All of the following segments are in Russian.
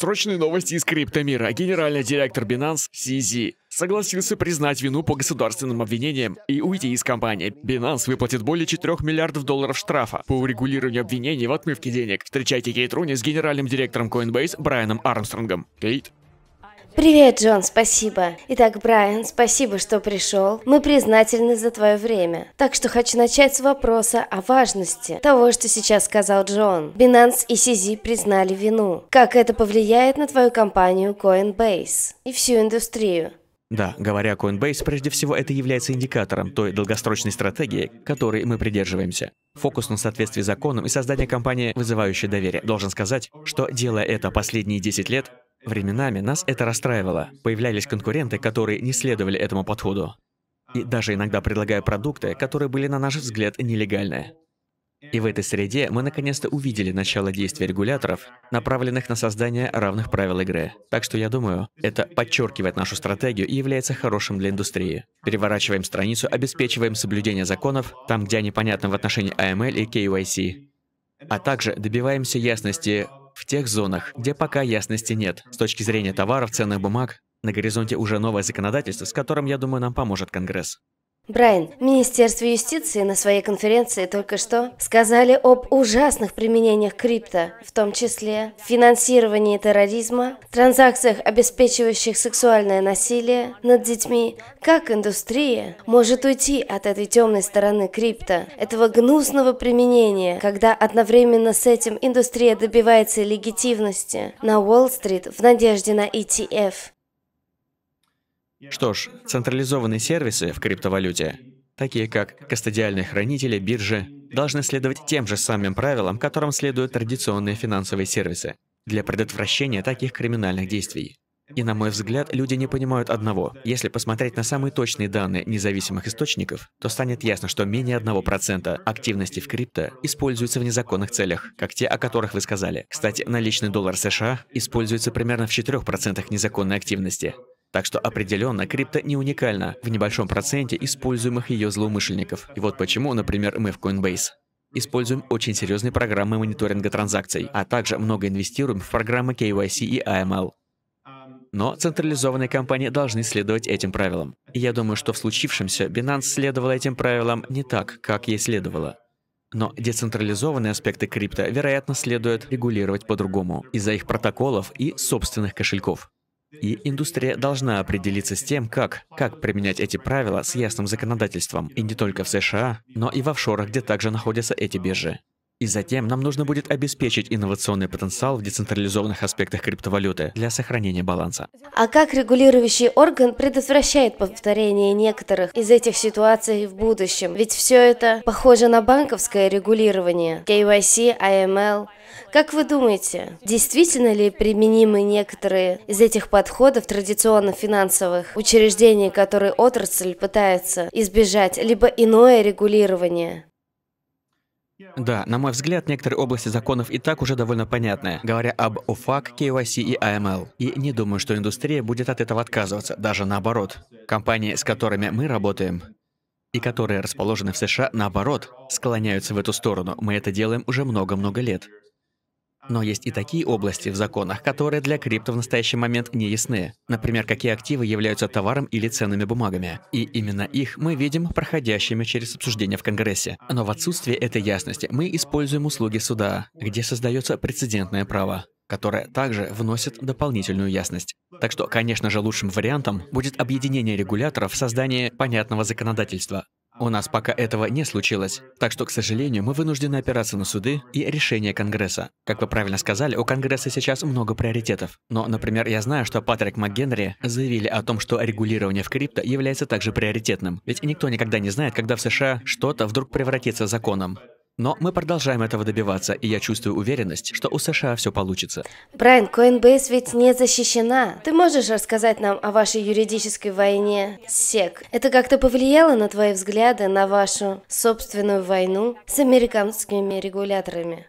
Срочные новости из криптомира. Генеральный директор Binance CZ согласился признать вину по государственным обвинениям и уйти из компании. Binance выплатит более 4 миллиардов долларов штрафа по урегулированию обвинений в отмывке денег. Встречайте Кейт Руни с генеральным директором Coinbase Брайаном Армстронгом. Кейт. Привет, Джон, спасибо. Итак, Брайан, спасибо, что пришел. Мы признательны за твое время. Так что хочу начать с вопроса о важности того, что сейчас сказал Джон. Binance и CZ признали вину. Как это повлияет на твою компанию Coinbase и всю индустрию? Да, говоря о Coinbase, прежде всего это является индикатором той долгосрочной стратегии, которой мы придерживаемся. Фокус на соответствии законам и создание компании, вызывающей доверие. Должен сказать, что делая это последние 10 лет, Временами нас это расстраивало. Появлялись конкуренты, которые не следовали этому подходу. И даже иногда предлагая продукты, которые были, на наш взгляд, нелегальны. И в этой среде мы наконец-то увидели начало действия регуляторов, направленных на создание равных правил игры. Так что я думаю, это подчеркивает нашу стратегию и является хорошим для индустрии. Переворачиваем страницу, обеспечиваем соблюдение законов, там, где они понятны в отношении AML а и KYC. А также добиваемся ясности тех зонах, где пока ясности нет. С точки зрения товаров, ценных бумаг, на горизонте уже новое законодательство, с которым, я думаю, нам поможет Конгресс. Брайан, министерство юстиции на своей конференции только что сказали об ужасных применениях крипто, в том числе финансировании терроризма, транзакциях, обеспечивающих сексуальное насилие над детьми. Как индустрия может уйти от этой темной стороны крипто, этого гнусного применения, когда одновременно с этим индустрия добивается легитимности на Уолл-стрит в надежде на ETF? Что ж, централизованные сервисы в криптовалюте, такие как кастодиальные хранители, биржи, должны следовать тем же самым правилам, которым следуют традиционные финансовые сервисы, для предотвращения таких криминальных действий. И на мой взгляд, люди не понимают одного. Если посмотреть на самые точные данные независимых источников, то станет ясно, что менее 1% активности в крипто используется в незаконных целях, как те, о которых вы сказали. Кстати, наличный доллар США используется примерно в 4% незаконной активности. Так что определенно крипто не уникальна в небольшом проценте используемых ее злоумышленников. И вот почему, например, мы в Coinbase используем очень серьезные программы мониторинга транзакций, а также много инвестируем в программы KYC и AML. А Но централизованные компании должны следовать этим правилам. И я думаю, что в случившемся Binance следовала этим правилам не так, как ей следовало. Но децентрализованные аспекты крипто, вероятно, следует регулировать по-другому из-за их протоколов и собственных кошельков. И индустрия должна определиться с тем, как, как применять эти правила с ясным законодательством, и не только в США, но и в офшорах, где также находятся эти биржи. И затем нам нужно будет обеспечить инновационный потенциал в децентрализованных аспектах криптовалюты для сохранения баланса. А как регулирующий орган предотвращает повторение некоторых из этих ситуаций в будущем? Ведь все это похоже на банковское регулирование, KYC, IML. Эм как вы думаете, действительно ли применимы некоторые из этих подходов традиционно финансовых учреждений, которые отрасль пытается избежать, либо иное регулирование? Да, на мой взгляд, некоторые области законов и так уже довольно понятны, говоря об OFAC, KYC а и AML. А и не думаю, что индустрия будет от этого отказываться, даже наоборот. Компании, с которыми мы работаем, и которые расположены в США, наоборот, склоняются в эту сторону. Мы это делаем уже много-много лет. Но есть и такие области в законах, которые для крипто в настоящий момент не ясны. Например, какие активы являются товаром или ценными бумагами. И именно их мы видим проходящими через обсуждение в Конгрессе. Но в отсутствие этой ясности мы используем услуги суда, где создается прецедентное право которое также вносит дополнительную ясность. Так что, конечно же, лучшим вариантом будет объединение регуляторов в создании понятного законодательства, у нас пока этого не случилось, так что, к сожалению, мы вынуждены опираться на суды и решения Конгресса. Как вы правильно сказали, у Конгресса сейчас много приоритетов. Но, например, я знаю, что Патрик МакГенри заявили о том, что регулирование в крипто является также приоритетным. Ведь никто никогда не знает, когда в США что-то вдруг превратится законом. Но мы продолжаем этого добиваться, и я чувствую уверенность, что у США все получится. Брайан, Coinbase ведь не защищена. Ты можешь рассказать нам о вашей юридической войне с SEC? Это как-то повлияло на твои взгляды на вашу собственную войну с американскими регуляторами?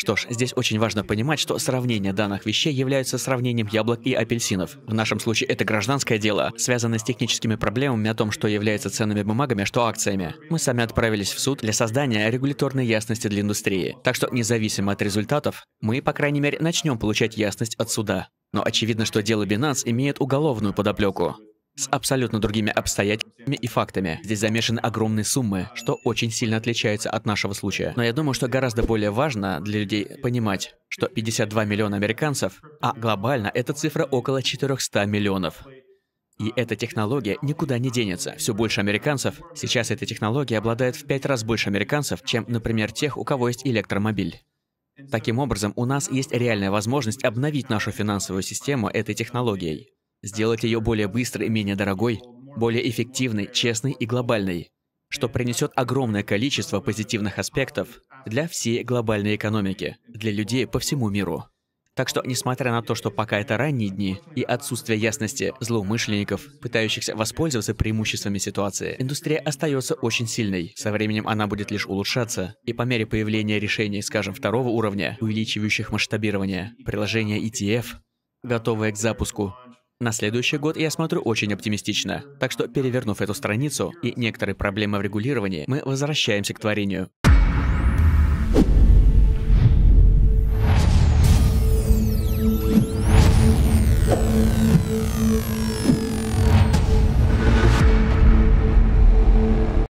Что ж, здесь очень важно понимать, что сравнение данных вещей является сравнением яблок и апельсинов. В нашем случае это гражданское дело, связанное с техническими проблемами о том, что является ценными бумагами, а что акциями. Мы сами отправились в суд для создания регуляторной ясности для индустрии. Так что, независимо от результатов, мы, по крайней мере, начнем получать ясность от суда. Но очевидно, что дело Binance имеет уголовную подоплеку с абсолютно другими обстоятельствами и фактами. Здесь замешаны огромные суммы, что очень сильно отличается от нашего случая. Но я думаю, что гораздо более важно для людей понимать, что 52 миллиона американцев, а глобально эта цифра около 400 миллионов. И эта технология никуда не денется. Все больше американцев. Сейчас эта технология обладает в пять раз больше американцев, чем, например, тех, у кого есть электромобиль. Таким образом, у нас есть реальная возможность обновить нашу финансовую систему этой технологией сделать ее более быстрой и менее дорогой, более эффективной, честной и глобальной, что принесет огромное количество позитивных аспектов для всей глобальной экономики, для людей по всему миру. Так что, несмотря на то, что пока это ранние дни и отсутствие ясности злоумышленников, пытающихся воспользоваться преимуществами ситуации, индустрия остается очень сильной. Со временем она будет лишь улучшаться, и по мере появления решений, скажем, второго уровня, увеличивающих масштабирование, приложения ETF, готовые к запуску, на следующий год я смотрю очень оптимистично. Так что, перевернув эту страницу и некоторые проблемы в регулировании, мы возвращаемся к творению.